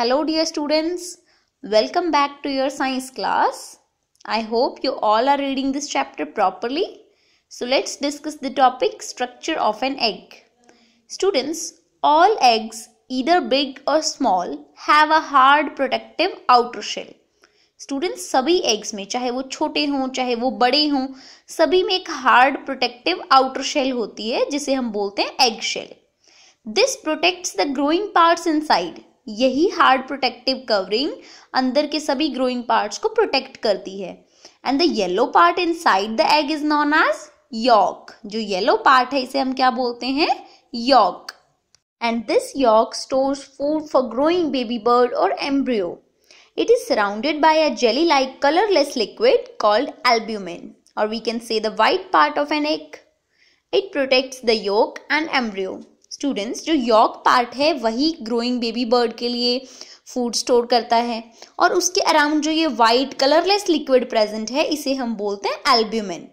Hello dear students, welcome back to your science class. I hope you all are reading this chapter properly. So let's discuss the topic structure of an egg. Students, all eggs either big or small have a hard protective outer shell. Students सभी eggs में चाहे वो छोटे हों चाहे वो बड़े हों सभी में एक हार्ड प्रोटेक्टिव आउटर शेल होती है जिसे हम बोलते हैं egg shell this protects the growing parts inside यही हार्ड प्रोटेक्टिव कवरिंग अंदर के सभी ग्रोइंग पार्ट्स को प्रोटेक्ट करती है and the yellow part inside the egg is known as yolk जो येलो पार्ट है इसे हम क्या बोलते हैं yolk and this yolk store food for growing baby bird और embryo it is surrounded by a jelly like colourless liquid called albumin और we can say the white part of an egg it protect the yolk and embryo students जो yolk part है वही growing baby bird के लिए food store करता है और उसके अराउंड जो ये वाइट कलरलेस लिक्विड प्रेजेंट है इसे हम बोलते हैं एल्ब्यूमिन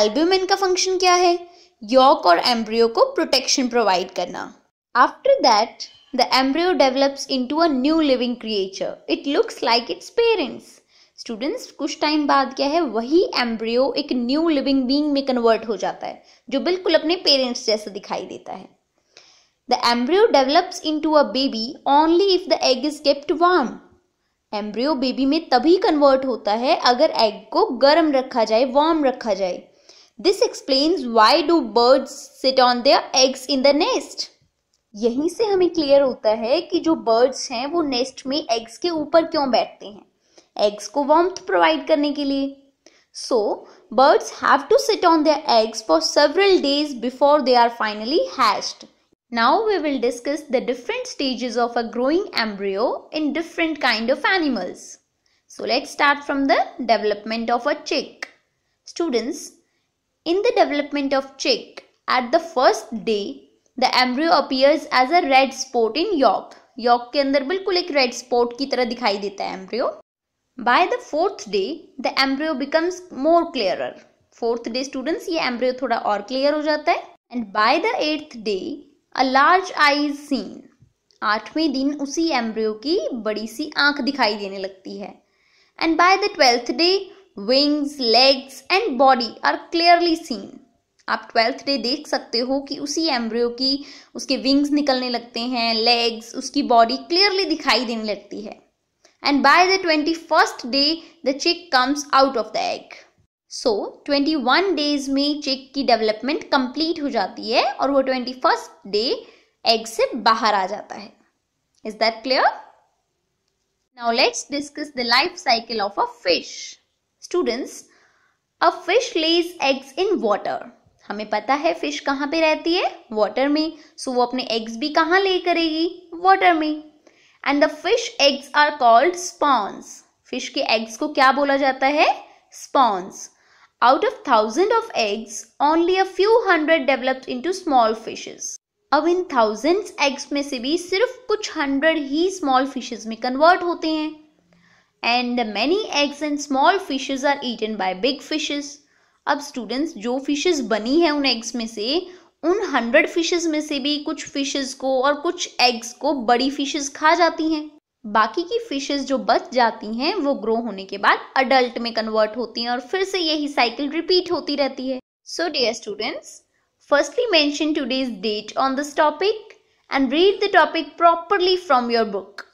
एल्ब्यूमिन का फंक्शन क्या है यॉक और एम्ब्रियो को प्रोटेक्शन प्रोवाइड करना after that the embryo develops into a new living creature it looks like its parents students कुछ टाइम बाद क्या है वही एम्ब्रियो एक न्यू लिविंग बींग में कन्वर्ट हो जाता है जो बिल्कुल अपने पेरेंट्स जैसा दिखाई देता है The embryo develops into a baby only if the egg is kept warm. Embryo baby में तभी कन्वर्ट होता है अगर एग को गर्म रखा जाए वार्म रखा जाए this explains why do birds sit on their eggs in the nest यहीं से हमें क्लियर होता है कि जो बर्ड्स हैं वो नेस्ट में एग्स के ऊपर क्यों बैठते हैं एग्स को वार्म्थ प्रोवाइड करने के लिए so birds have to sit on their eggs for several days before they are finally hatched Now we will discuss the different stages of a growing embryo in different kind of animals. So let's start from the development of a chick. Students, in the development of chick, at the first day, the embryo appears as a red spot in yolk. Yolk के अंदर बिल्कुल एक red spot की तरह दिखाई देता है By the fourth day, the embryo becomes more clearer. Fourth day, students, ये embryo थोड़ा और clear हो जाता है And by the eighth day, a large eyes seen आठवें दिन उसी एम्ब्रियो की बड़ी सी आंख दिखाई देने लगती है and by the twelfth day wings legs and body are clearly seen आप ट्वेल्थ डे देख सकते हो कि उसी एम्ब्रियो की उसके विंग्स निकलने लगते हैं लेग्स उसकी बॉडी क्लियरली दिखाई देने लगती है and by the twenty first day the chick comes out of the egg so twenty one days में चिक की डेवलपमेंट कंप्लीट हो जाती है और वो ट्वेंटी फर्स्ट डे एग से बाहर आ जाता है is that clear now let's discuss the life cycle of a fish students a fish lays eggs in water हमें पता है फिश कहाँ पे रहती है वॉटर में सो so वो अपने एग्स भी कहाँ ले करेगी वॉटर में and the fish eggs are called spawns fish के एग्स को क्या बोला जाता है spawns Out of thousands of eggs, only a few hundred developed into small fishes. अब इन थाउजेंड्स एग्स में से भी सिर्फ कुछ हंड्रेड ही स्मॉल फिशेस में कन्वर्ट होते हैं and many eggs and small fishes are eaten by big fishes अब स्टूडेंट्स जो फिशेस बनी है उन एग्स में से उन हंड्रेड फिशेस में से भी कुछ फिशेस को और कुछ एग्स को बड़ी फिशेस खा जाती हैं बाकी की फिशेस जो बच जाती हैं वो ग्रो होने के बाद अडल्ट में कन्वर्ट होती हैं और फिर से यही साइकिल रिपीट होती रहती है so dear students firstly mention today's date on this topic and read the topic properly from your book